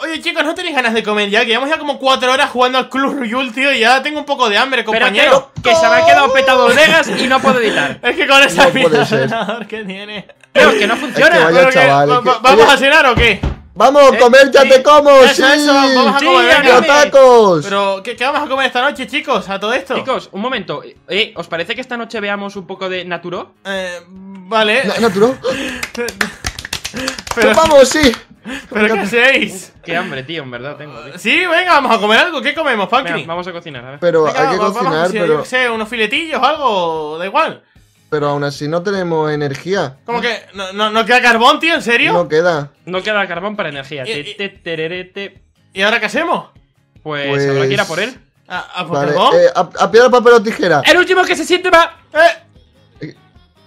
oye chicos, ¿no tenéis ganas de comer ya? Que llevamos ya como 4 horas jugando al Club Ruyul, tío, y ya tengo un poco de hambre, compañero. Pero, que se me ha quedado petado Vegas y no puedo editar. Es que con esa no mierda que tiene. Pero que no funciona. chaval, ¿Vamos a cenar o qué? Vamos, a eh, comer, te como. sí, vamos a comer. Pero, ¿qué, vamos a comer esta noche, chicos? A todo esto. Chicos, un momento. Eh, ¿Os parece que esta noche veamos un poco de Naturo? Eh, vale. ¿Naturo? Pero... Pues vamos, sí. ¿Pero qué hacéis? Qué hambre, tío, en verdad tengo. Sí, venga, vamos a comer algo. ¿Qué comemos, Venga, Vamos a cocinar, a ver. Pero hay que cocinar, vamos, pero... Yo sé, unos filetillos algo, da igual. Pero aún así no tenemos energía. ¿Cómo que? ¿No, queda carbón, tío? ¿En serio? No queda. No queda carbón para energía. ¿Y, ¿Y ahora qué hacemos? Pues, pues... habrá que ir a por él. Ah, ah, pues eh, ¿A, a piedra, papel o tijera. El último que se siente va... Eh.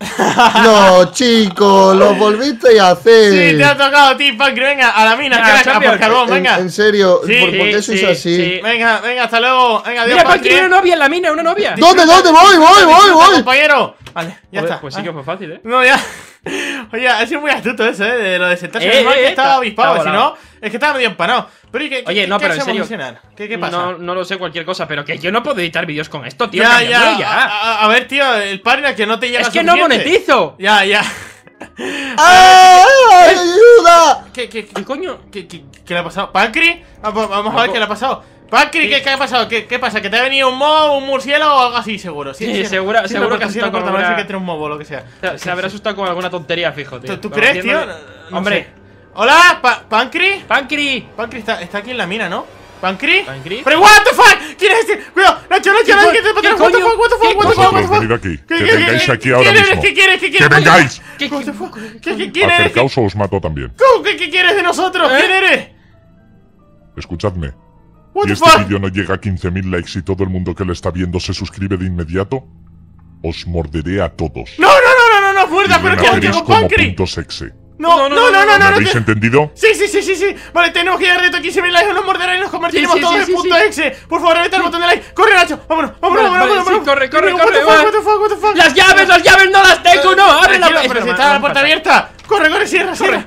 no, chico, lo volviste a hacer. Sí, te ha tocado a ti, Venga, a la mina, que crack, a por carbón, venga. En, serio, sí, ¿por, sí, qué sois sí, así? Venga, venga, hasta luego. Venga, adiós, Mira, Punk, tiene una novia en la mina, una novia. ¿Dónde, dónde? Voy, voy, voy, voy. Compañero. Vale, ya está. Pues sí que fue fácil, ¿eh? No, ya. Oye, ha sido muy astuto eso, ¿eh? De lo de sentarse eh, eh estaba avispado, si no, es que estaba medio empanado. Pero, Oye, no, ¿qué pero en serio. ¿Qué, ¿Qué, pasa? No, lo sé, cualquier cosa, pero que yo no puedo editar vídeos con esto, tío. Ya, ya. A, ver, tío, el partner que no te llega Es que no monetizo. Ya, ya. ¡Ayuda! ¿Qué, qué, qué, coño? ¿Qué, qué, qué le ha pasado? ¿Pancre? Vamos a ver qué le ha pasado. Pancry ¿qué, ha pasado? ¿Qué, pasa? ¿Que te ha venido un mob, un murciélago o algo así? Seguro. Sí, seguro, seguro que ha sido con alguna... que tiene un mob lo que sea. Se, habrá asustado con alguna tontería, fijo, tío. ¿Tú, crees, tío? Hombre. Hola, pa Pancri. Pancri. está, aquí en la mina, ¿no? ¿Pancri? ¿Pancri? ¡Pero what the fuck! ¿Quién es este? ¡Cuidado! ¡Nacho, Nacho, Nacho! ¿Qué te pasa? ¿What the fuck? ¿What the fuck? ¿What the fuck? ¿What the ¿Qué quieres? ¿Qué quieres? ¿Qué quieres? ¿Qué quieres de nosotros? ¿Eh? qué eres? Escuchadme. What y este vídeo no llega a 15.000 likes y todo el mundo que lo está viendo se suscribe de inmediato, os morderé a todos. No, no, no, no, no, no, fuerza, pero que hago como punto sexy. No, no, no, no, no, no, habéis entendido? Sí, sí, sí, sí, sí. Vale, tenemos que llegar de 15.000 likes likes, nos morderán y nos convertiremos todos en punto exe. Por favor, reventa el botón de like. Corre, Nacho. Vámonos, vámonos, vámonos, vámonos. corre, corre, corre. Las llaves, las llaves no las tengo, no. Abre la puerta. Está la puerta abierta. Corre, corre, cierra, cierra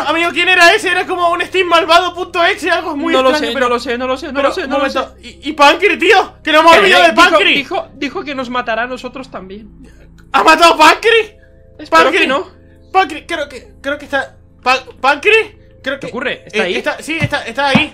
amigo, ¿quién era ese? Era como un Steam malvado.exe, algo muy no extraño. Lo sé, pero... No lo sé, no lo sé, no lo sé, no lo sé. ¿Y, y tío? ¡Que no hemos olvidado de Pancri! Dijo, dijo, que nos matará a nosotros también. ¿Ha matado a Pancri? Espero no. Pancri, creo que, creo que está... Pa Creo que... ¿Qué ocurre? ¿Está eh, ahí? sí, está, está ahí.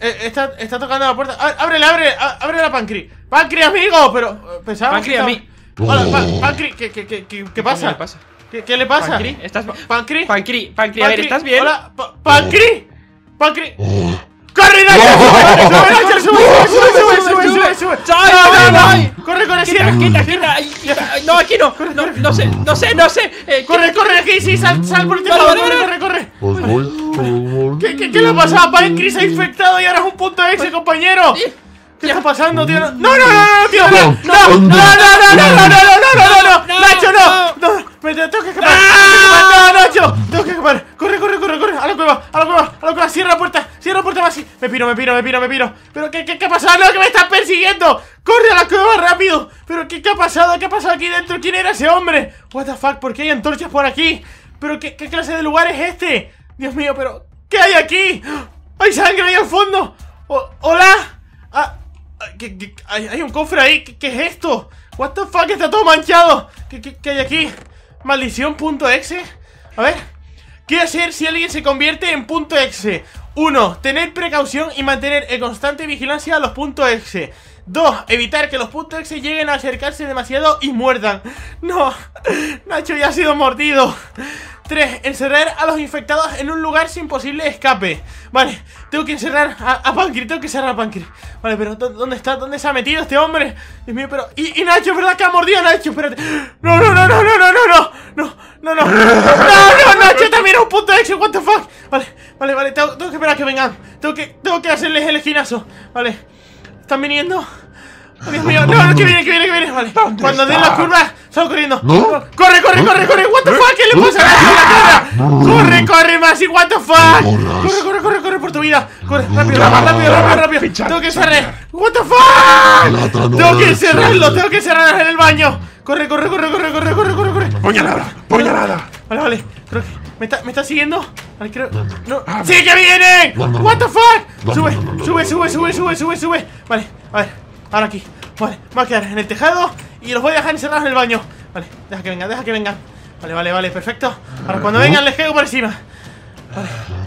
Eh, está, está tocando la puerta. Ábrele, ábrele, abre a Pancri. ¡Pancri, amigo! Pero eh, pensaba que a mí. Hola, ¿qué, qué, qué, qué pasa? ¿Qué pasa? ¿Qué, le pasa? ¿Pancri? ¿Estás ¿Pancri? Pancri, a ver, ¿estás bien? Hola, Pancri. Pancri. ¡Corre, ¡Sube, sube, sube, sube, sube! sube, corre corre! ¡Quita, no aquí no! ¡No, sé, no sé, no sé! ¡Corre, corre! ¡Aquí sí! ¡Sal, sal por el corre, corre! qué qué, le ha pasado? Pancri se ha infectado y ahora es un punto X, compañero. ¿Qué está pasando, tío? ¡No, no, no, tío! ¡No, no, no! Me piro, me piro, me piro, me piro ¿Pero qué, qué, qué ha pasado? ¡No, que me están persiguiendo! ¡Corre a la cueva rápido! ¿Pero qué, qué ha pasado? ¿Qué ha pasado aquí dentro? ¿Quién era ese hombre? ¿What the fuck? ¿Por qué hay antorchas por aquí? ¿Pero qué, qué clase de lugar es este? Dios mío, pero... ¿Qué hay aquí? ¡Hay sangre ahí al fondo! ¡Hola! Ah, ah hay, hay, un cofre ahí! ¿Qué, es esto? ¿What the fuck? Está todo manchado ¿Qué, qué hay aquí? Maldición.exe A ver ¿Qué hacer si alguien se convierte en punto .exe? 1. Tener precaución y mantener en constante vigilancia a los puntos exe. 2. Evitar que los puntos exe lleguen a acercarse demasiado y muerdan. No, Nacho ya ha sido mordido. 3. Encerrar a los infectados en un lugar sin posible escape. Vale, tengo que encerrar a, a tengo que encerrar a Pankir. Vale, pero ¿dónde está? ¿Dónde se ha metido este hombre? Es mío, pero... Y, y Nacho, ¿verdad que ha mordido a Nacho? Espérate. No, no, no, no, no, no, no, no, no, no, no, no, no, Nacho también es un punto X what the fuck. Vale, Vale, vale, tengo, que esperar a que vengan. Tengo que, tengo que hacerles el esquinazo. Vale. ¿Están viniendo? Oh, Dios mío, no, no, que viene, que viene, que viene, vale. Cuando den las curvas, salgo corriendo. ¿No? Corre, corre, corre, corre, what the ¿Eh? fuck, ¿qué le ¿Eh? pasa a la cara? Corre, corre, y what the fuck. Corre, corre, corre, corre por tu vida. Corre, rápido, rápido, rápido, rápido. Tengo que cerrar. What the fuck. Tengo que cerrarlo, tengo que cerrar en el baño. Corre, corre, corre, corre, corre, corre, corre, corre. Puñalada, puñalada. Vale, vale, ¿Me está, me está siguiendo? Ay, creo... ¡No! Ah, ¡Sí que vienen! ¡What the fuck! ¡Sube! ¡Sube, sube, sube, sube, sube, sube! Vale, a ver, ahora aquí Vale, me voy a quedar en el tejado Y los voy a dejar encerrados en el baño Vale, deja que vengan, deja que vengan Vale, vale, vale, perfecto Ahora cuando vengan les caigo por encima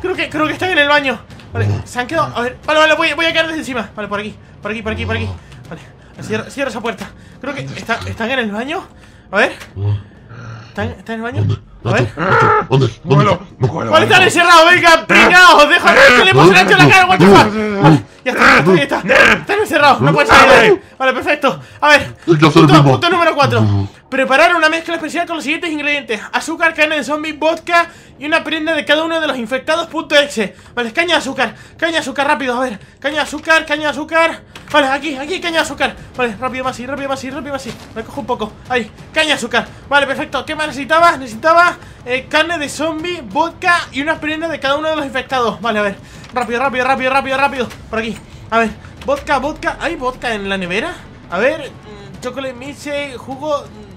creo que, creo que están en el baño Vale, se han quedado, a ver, vale, vale, voy, voy a quedar desde encima Vale, por aquí, por aquí, por aquí, por aquí Vale, cierra, esa puerta Creo que están en el baño A ver ¿Están, ¿Están en el baño? Vale, ¿Eh? ver. ¿dónde? ¿Cuál está encerrado? Venga, pegaos, ah. deja que le puse Nacho la cara, what the fuck. Ah, ya está, ya está, están encerrados, no puede salir de ahí. Vale, perfecto. A ver, punto, número 4. Preparar una mezcla especial con los siguientes ingredientes: azúcar, carne de zombie, vodka y una prenda de cada uno de los infectados. Punto exe. Vale, caña de azúcar, caña de azúcar, rápido, a ver, caña de azúcar, caña de azúcar. Vale, aquí, aquí, caña de azúcar Vale, rápido más así, rápido más y rápido más así Me cojo un poco, ahí, caña de azúcar Vale, perfecto, ¿qué más necesitaba? Necesitaba eh, carne de zombie, vodka y unas prendas de cada uno de los infectados Vale, a ver, rápido, rápido, rápido, rápido, rápido Por aquí, a ver, vodka, vodka ¿Hay vodka en la nevera? A ver, mm, chocolate miche, jugo... Mm.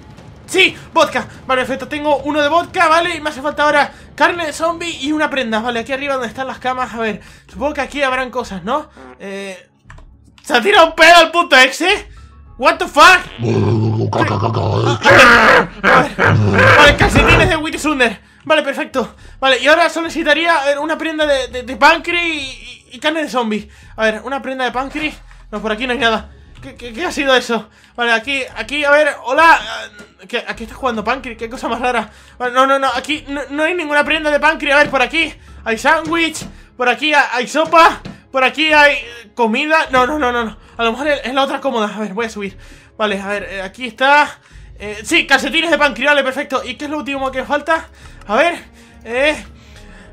¡Sí! ¡Vodka! Vale, perfecto, tengo uno de vodka, ¿vale? Y me hace falta ahora carne de zombie y una prenda Vale, aquí arriba donde están las camas, a ver Supongo que aquí habrán cosas, ¿no? Eh... ¿Se ha tirado un pedo al punto eh? What the fuck? vale, calcetines de Witty Sunder. Vale, perfecto. Vale, y ahora solo necesitaría una prenda de, de, y, carne de zombie. A ver, una prenda de pancreas. No, por aquí no hay nada. ¿Qué, ha sido eso? Vale, aquí, aquí, a ver, hola. Eh, ¿Qué, aquí está jugando pancreas, qué cosa más rara. no, no, no, aquí no, hay ninguna prenda de pancreas. A ver, por aquí hay sándwich. Por aquí hay sopa. Por aquí hay comida. No, no, no, no, no. A lo mejor es la otra cómoda. A ver, voy a subir. Vale, a ver, eh, aquí está. Eh, sí, calcetines de pancreas. perfecto. ¿Y qué es lo último que falta? A ver, eh,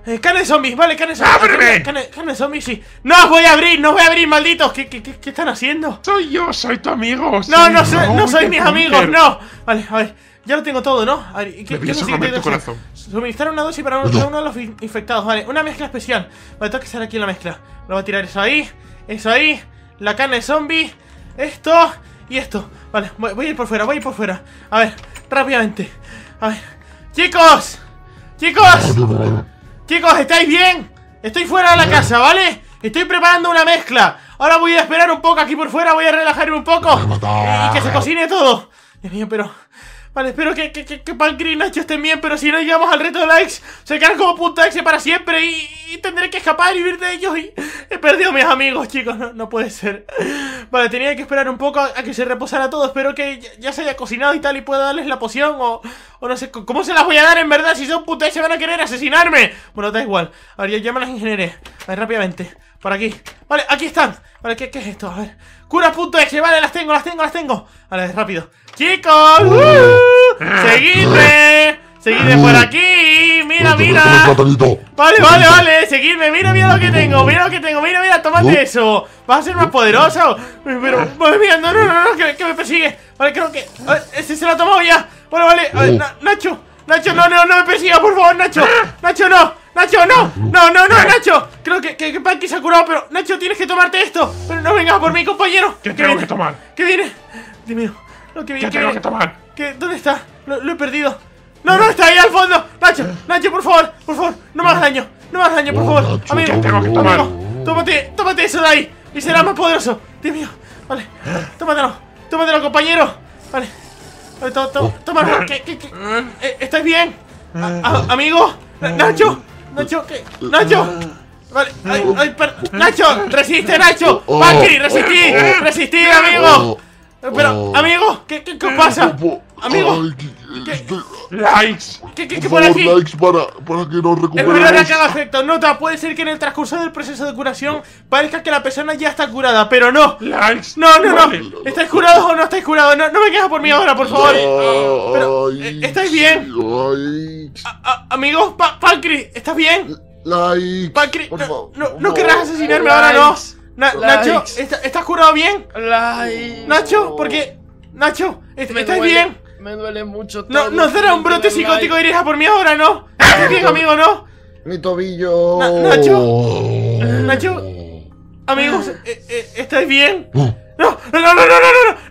eh, carne de zombies, vale, carne de zombies. ¡Ábreme! Carne, sí. ¡No os voy a abrir! ¡No os voy a abrir, malditos! ¿Qué, qué, qué, están haciendo? Soy yo, soy tu amigo. No, no, soy, no soy mis amigos, no. Vale, a ver. Ya lo tengo todo, ¿no? A ver, ¿qué, es lo tu Suministrar una dosis para uno, de los infectados, vale. Una mezcla especial. Vale, tengo que estar aquí en la mezcla. Lo voy a tirar eso ahí, eso ahí, la carne de zombie, esto y esto. Vale, voy, voy a ir por fuera, voy a ir por fuera. A ver, rápidamente. A ver. ¡Chicos! ¡Chicos! Chicos, ¿estáis bien? Estoy fuera de la casa, ¿vale? Estoy preparando una mezcla Ahora voy a esperar un poco aquí por fuera Voy a relajarme un poco Y que se cocine todo Dios mío, pero... Vale, espero que, que, que, estén bien, pero si no llegamos al reto de likes, se quedan como puta ex para siempre y, tendré que escapar y vivir de ellos y he perdido a mis amigos, chicos, no, puede ser. Vale, tenía que esperar un poco a, que se reposara todo, espero que ya, se haya cocinado y tal y pueda darles la poción o, no sé, ¿cómo se las voy a dar en verdad? Si son putas se van a querer asesinarme. Bueno, da igual, a ver, ya, ya me las ingeneré, a ver, rápidamente. Por aquí. Vale, aquí están. Vale, ¿qué, qué es esto? A ver. Curas.exe. Vale, las tengo, las tengo, las tengo. Vale, rápido. Chicos. Uh. ¡Uh! seguidme. Seguidme por uh. aquí. Mira, mira. Vale, vale, vale. Seguidme. Mira, mira lo que tengo. Mira lo que tengo. Mira, mira. Tomate eso. Vas a ser más poderoso. Pero, madre mía, no, no, no, no. Que, me persigue. Vale, creo que. Ese se lo ha tomado ya. Vale, vale. Nacho. Nacho, no, no, no me persiga, por favor, Nacho. Ah. Nacho, no. Nacho, no. No, no, no, ah. Nacho. Creo que, que Panky se ha curado, pero Nacho, tienes que tomarte esto. Pero no vengas por mi compañero. ¿Qué tengo que, tomar? ¿Qué viene? Dios mío. que, ¿Qué tengo que tomar? ¿Qué? ¿Dónde está? Lo, he perdido. No, no, está ahí al fondo. Nacho, Nacho, por favor, por favor, no me hagas daño. No me hagas daño, por oh, favor. A ¿Qué tengo que tomar? tómate, tómate eso de ahí y será más poderoso. Dios mío. Vale, tómatelo, tómatelo, compañero. Vale, vale todo eh, estáis bien? ¿Amigo? ¿Nacho? ¿Nacho? ¿Qué? ¿Nacho? Vale, mm. ay, ay, per... Mm. Nacho, resiste, mm. Nacho. Oh, oh. pancri resistí, oh. resistí, amigo. Pero, amigo, ¿qué, qué, qué pasa? Amigo, este, ¿qué, likes. ¿Qué, qué, qué por, likes para, para que nos recuperemos. que haga efecto. Nota, puede ser que en el transcurso del proceso de curación parezca que la persona ya está curada, pero no. Likes. No, no, no. ¿Estáis curados o no estáis curados? No, no me quejas por mí ahora, por favor. Ah, pero, eh, ¿estáis bien? A, a, amigo, Pancri, ¿estás bien? Like. por favor. no, querrás asesinarme ahora, no. Nacho, ¿estás curado bien? Likes Nacho, porque. Nacho, ¿estás bien? Me duele mucho No, todo. no será un brote psicótico de dirija por mí ahora, ¿no? ¿Estás amigo, no? Mi tobillo. Nacho. Nacho. Ah. Amigos, eh, eh, ¿estáis bien? No, no, no, no, no, no,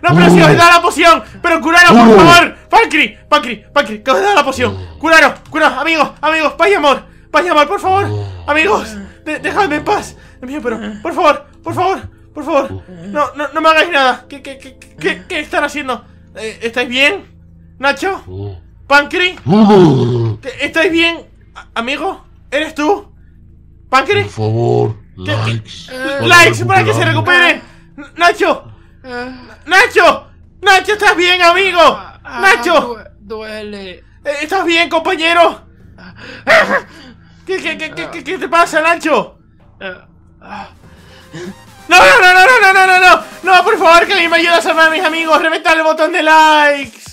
no, pero si os he da la poción, pero curaros, por favor. Pancri, Pacri, Pacri, que os he dado la poción. Curaros, curaros, amigos, amigos, paz y amor llamar, por favor! Amigos, dejadme en paz. Mío, pero, por favor, por favor, por favor. No, no, me hagáis nada. ¿Qué, están haciendo? Eh, ¿Estáis bien? ¿Nacho? ¿Pancri? ¿Estáis bien, amigo? ¿Eres tú? ¿Pancri? Por favor, likes. Eh, para para que se recupere Nacho. Nacho. Nacho, ¿estás bien, amigo? Ah, ah, Nacho. Duele. Eh, ¿Estás bien, compañero? ¿Qué, qué, qué, qué, qué, te pasa, Lancho? ¡No, ah. No, no, no, no, no, no, no, no, no, por favor, que me ayudas a salvar a mis amigos, ¡Reventar el botón de likes.